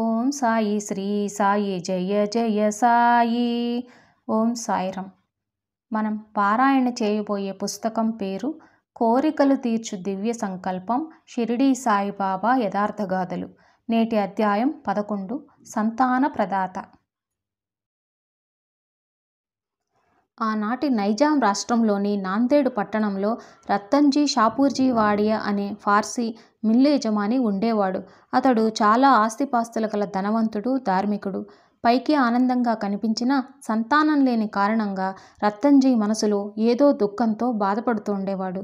ఓం సాయి శ్రీ సాయి జయ జయ సాయి ఓం సాయిరం మనం పారాయణ చేయబోయే పుస్తకం పేరు కోరికలు తీర్చు దివ్య సంకల్పం షిరిడీ సాయిబాబా యథార్థగాథలు నేటి అధ్యాయం పదకొండు సంతాన ప్రదాత ఆనాటి నైజాం రాష్ట్రంలోని నాందేడు పట్టణంలో రత్తంజీ షాపూర్జీ వాడియా అనే ఫార్సీ మిల్లు యజమాని ఉండేవాడు అతడు చాలా ఆస్తిపాస్తుల గల ధనవంతుడు ధార్మికుడు పైకి ఆనందంగా కనిపించినా సంతానం లేని కారణంగా రత్తంజీ మనసులో ఏదో దుఃఖంతో బాధపడుతూ ఉండేవాడు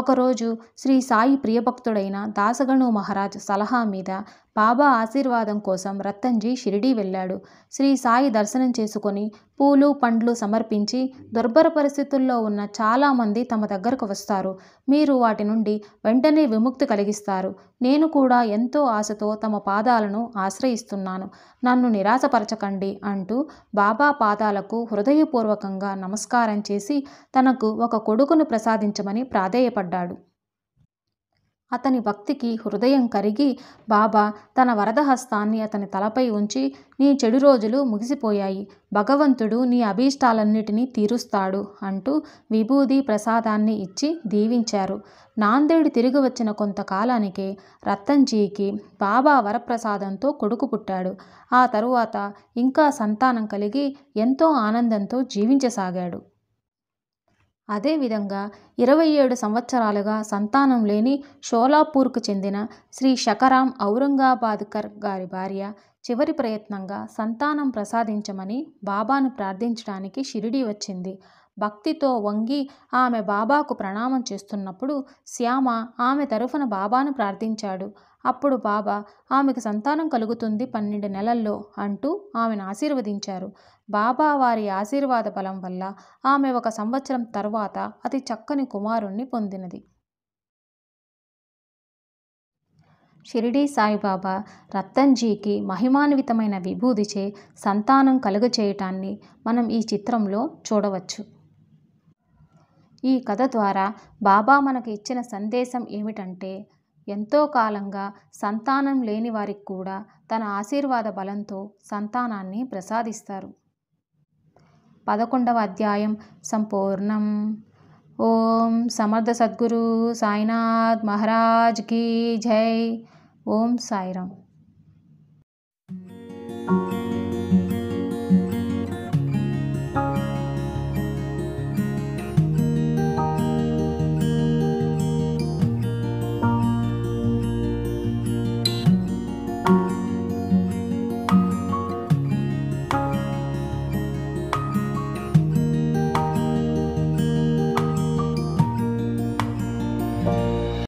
ఒకరోజు శ్రీ సాయి ప్రియభక్తుడైన దాసగణు మహారాజ్ సలహా మీద బాబా ఆశీర్వాదం కోసం రత్తంజీ షిరిడీ వెళ్ళాడు శ్రీ సాయి దర్శనం చేసుకొని పూలు పండ్లు సమర్పించి దుర్భర పరిస్థితుల్లో ఉన్న చాలామంది తమ దగ్గరకు వస్తారు మీరు వాటి నుండి వెంటనే విముక్తి కలిగిస్తారు నేను కూడా ఎంతో ఆశతో తమ పాదాలను ఆశ్రయిస్తున్నాను నన్ను నిరాశపరచకండి అంటూ బాబా పాదాలకు హృదయపూర్వకంగా నమస్కారం చేసి తనకు ఒక కొడుకును ప్రసాదించమని ప్రాధేయపడ్డారు ఆశ్చర్యపడ్డాడు అతని భక్తికి హృదయం కరిగి బాబా తన వరదహస్తాన్ని అతని తలపై ఉంచి నీ చెడు రోజులు ముగిసిపోయాయి భగవంతుడు నీ అభీష్టాలన్నిటినీ తీరుస్తాడు అంటూ విభూది ప్రసాదాన్ని ఇచ్చి దీవించారు నాందేడు తిరిగి వచ్చిన కొంతకాలానికే రత్తంజీకి బాబా వరప్రసాదంతో కొడుకు పుట్టాడు ఆ తరువాత ఇంకా సంతానం కలిగి ఎంతో ఆనందంతో జీవించసాగాడు అదేవిధంగా ఇరవై ఏడు సంవత్సరాలుగా సంతానం లేని షోలాపూర్కు చెందిన శ్రీ శకరాం ఔరంగాబాద్కర్ గారి భార్య చివరి ప్రయత్నంగా సంతానం ప్రసాదించమని బాబాను ప్రార్థించడానికి షిరిడీ వచ్చింది భక్తితో వంగి ఆమె బాబాకు ప్రణామం చేస్తున్నప్పుడు శ్యామ ఆమె తరఫున బాబాను ప్రార్థించాడు అప్పుడు బాబా ఆమెకు సంతానం కలుగుతుంది పన్నెండు నెలల్లో అంటూ ఆమెను ఆశీర్వదించారు బాబా వారి ఆశీర్వాద బలం వల్ల ఆమె ఒక సంవత్సరం తర్వాత అతి చక్కని కుమారుణ్ణి పొందినది షిరిడీ సాయిబాబా రత్నంజీకి మహిమాన్వితమైన విభూదిచే సంతానం కలుగచేయటాన్ని మనం ఈ చిత్రంలో చూడవచ్చు ఈ కథ ద్వారా బాబా మనకు ఇచ్చిన సందేశం ఏమిటంటే ఎంతో కాలంగా సంతానం లేని వారికి కూడా తన ఆశీర్వాద బలంతో సంతానాన్ని ప్రసాదిస్తారు పదకొండవ అధ్యాయం సంపూర్ణం ఓం సమర్థ సద్గురు సాయినాథ్ మహారాజ్ కీ జై ఓం సాయిరామ్ thank you